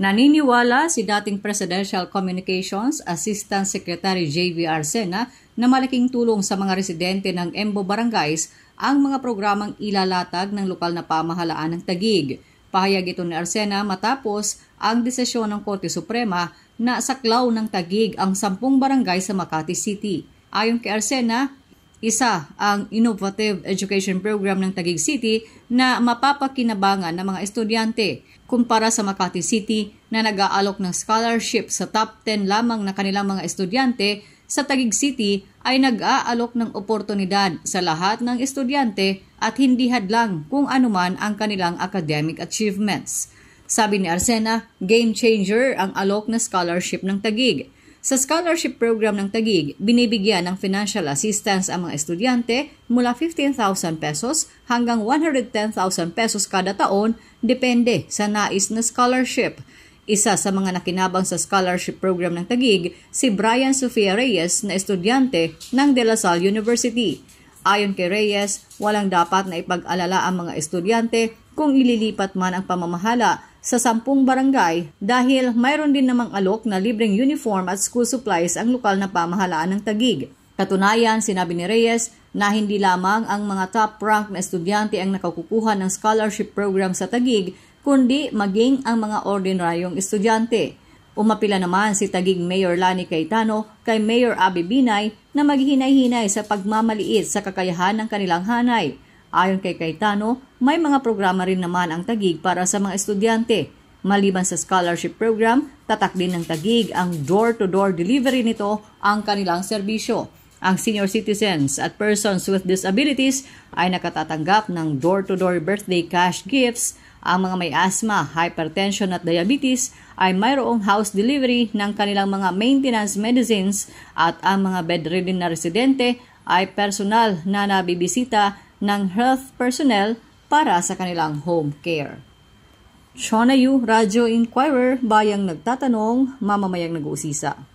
Naniniwala si dating Presidential Communications Assistant Secretary J.V. Arsena na malaking tulong sa mga residente ng Embo Barangays ang mga programang ilalatag ng lokal na pamahalaan ng Tagig. Pahayag ito ni Arsena matapos ang desisyon ng Korte Suprema na saklaw ng Tagig ang sampung barangay sa Makati City. Ayon kay Arsena, isa ang Innovative Education Program ng Taguig City na mapapakinabangan ng mga estudyante kumpara sa Makati City na nag-aalok ng scholarship sa top 10 lamang na kanilang mga estudyante sa Taguig City ay nag-aalok ng oportunidad sa lahat ng estudyante at hindi hadlang kung anuman ang kanilang academic achievements. Sabi ni Arsena, game changer ang alok na scholarship ng Tagig. Sa scholarship program ng Tagig, binibigyan ng financial assistance ang mga estudyante mula 15,000 pesos hanggang 110,000 pesos kada taon depende sa nais na scholarship. Isa sa mga nakinabang sa scholarship program ng Tagig, si Brian Sofia Reyes na estudyante ng De La Salle University. Ayon kay Reyes, walang dapat na ipag-alala ang mga estudyante kung ililipat man ang pamamahala sa sampung barangay dahil mayroon din namang alok na libreng uniform at school supplies ang lokal na pamahalaan ng Tagig. Katunayan, sinabi ni Reyes na hindi lamang ang mga top rank na estudyante ang nakakukuha ng scholarship program sa Tagig, kundi maging ang mga ordinaryong estudyante. Umapila naman si Tagig Mayor Lani Cayetano kay Mayor Abi Binay na maghinay-hinay sa pagmamaliit sa kakayahan ng kanilang hanay. Ayon kay Cayetano, may mga programa rin naman ang tagig para sa mga estudyante. Maliban sa scholarship program, tatak din ng tagig ang door-to-door delivery nito ang kanilang serbisyo. Ang senior citizens at persons with disabilities ay nakatatanggap ng door to -door birthday cash gifts. Ang mga may asthma, hypertension at diabetes ay mayroong house delivery ng kanilang mga maintenance medicines at ang mga bedridden na residente ay personal na nabibisita ng health personnel para sa kanilang home care. Chonayu Radio Inquirer, bayang nagtatanong, mamamayang nag-uusisa.